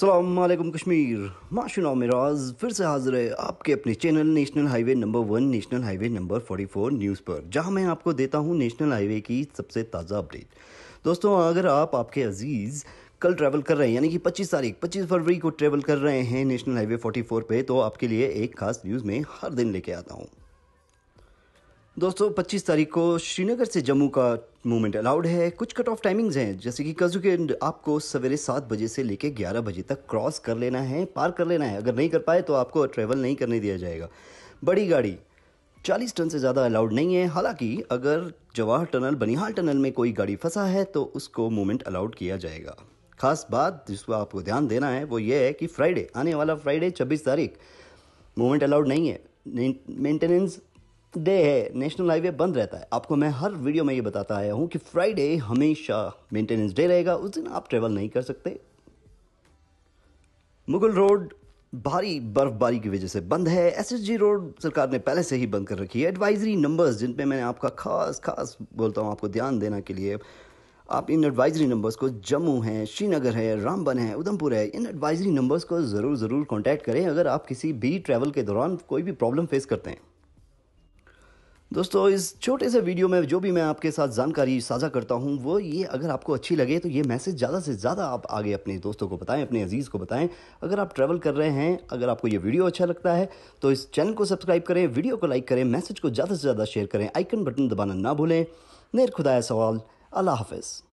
सलामकुम कश्मीर माशुना मिराज फिर से हाजिर है आपके अपने channel national highway number one national highway number four news पर जहां मैं आपको देता हूं नेशनल हाईवे की सबसे ताज़ा अपडेट दोस्तों अगर आप आपके अजीज़ कल ट्रैवल कर रहे हैं यानी कि 25 तारीख 25 फरवरी को ट्रैवल कर रहे हैं नेशनल हाईवे 44 पे तो आपके लिए एक खास न्यूज़ में हर दिन लेके आता हूँ दोस्तों 25 तारीख को श्रीनगर से जम्मू का मूवमेंट अलाउड है कुछ कट ऑफ टाइमिंग्स हैं जैसे कि कजू के आपको सवेरे सात बजे से लेकर ग्यारह बजे तक क्रॉस कर लेना है पार कर लेना है अगर नहीं कर पाए तो आपको ट्रैवल नहीं करने दिया जाएगा बड़ी गाड़ी चालीस टन से ज़्यादा अलाउड नहीं है हालांकि अगर जवाहर टनल बनिहाल टनल में कोई गाड़ी फंसा है तो उसको मूवमेंट अलाउड किया जाएगा खास बात जिस पर आपको ध्यान देना है वो ये है कि फ्राइडे आने वाला फ्राइडे 26 तारीख मूवमेंट अलाउड नहीं है मेंटेनेंस डे है नेशनल हाईवे बंद रहता है आपको मैं हर वीडियो में ये बताता आया हूँ कि फ्राइडे हमेशा मेंटेनेंस डे रहेगा उस दिन आप ट्रेवल नहीं कर सकते मुगल रोड भारी बर्फबारी की वजह से बंद है एस रोड सरकार ने पहले से ही बंद कर रखी है एडवाइजरी नंबर्स जिन पे मैंने आपका खास खास बोलता हूँ आपको ध्यान देना के लिए आप इन एडवाइजरी नंबर्स को जम्मू है श्रीनगर है रामबन है उधमपुर है इन एडवाइजरी नंबर्स को ज़रूर ज़रूर कॉन्टैक्ट करें अगर आप किसी भी ट्रैवल के दौरान कोई भी प्रॉब्लम फेस करते हैं दोस्तों इस छोटे से वीडियो में जो भी मैं आपके साथ जानकारी साझा करता हूँ वो ये अगर आपको अच्छी लगे तो ये मैसेज ज़्यादा से ज़्यादा आप आगे अपने दोस्तों को बताएं अपने अजीज़ को बताएं अगर आप ट्रैवल कर रहे हैं अगर आपको ये वीडियो अच्छा लगता है तो इस चैनल को सब्सक्राइब करें वीडियो को लाइक करें मैसेज को ज़्यादा से ज़्यादा शेयर करें आइकन बटन दबाना ना भूलें नेर खुदाया सवाल अल्लाह हाफ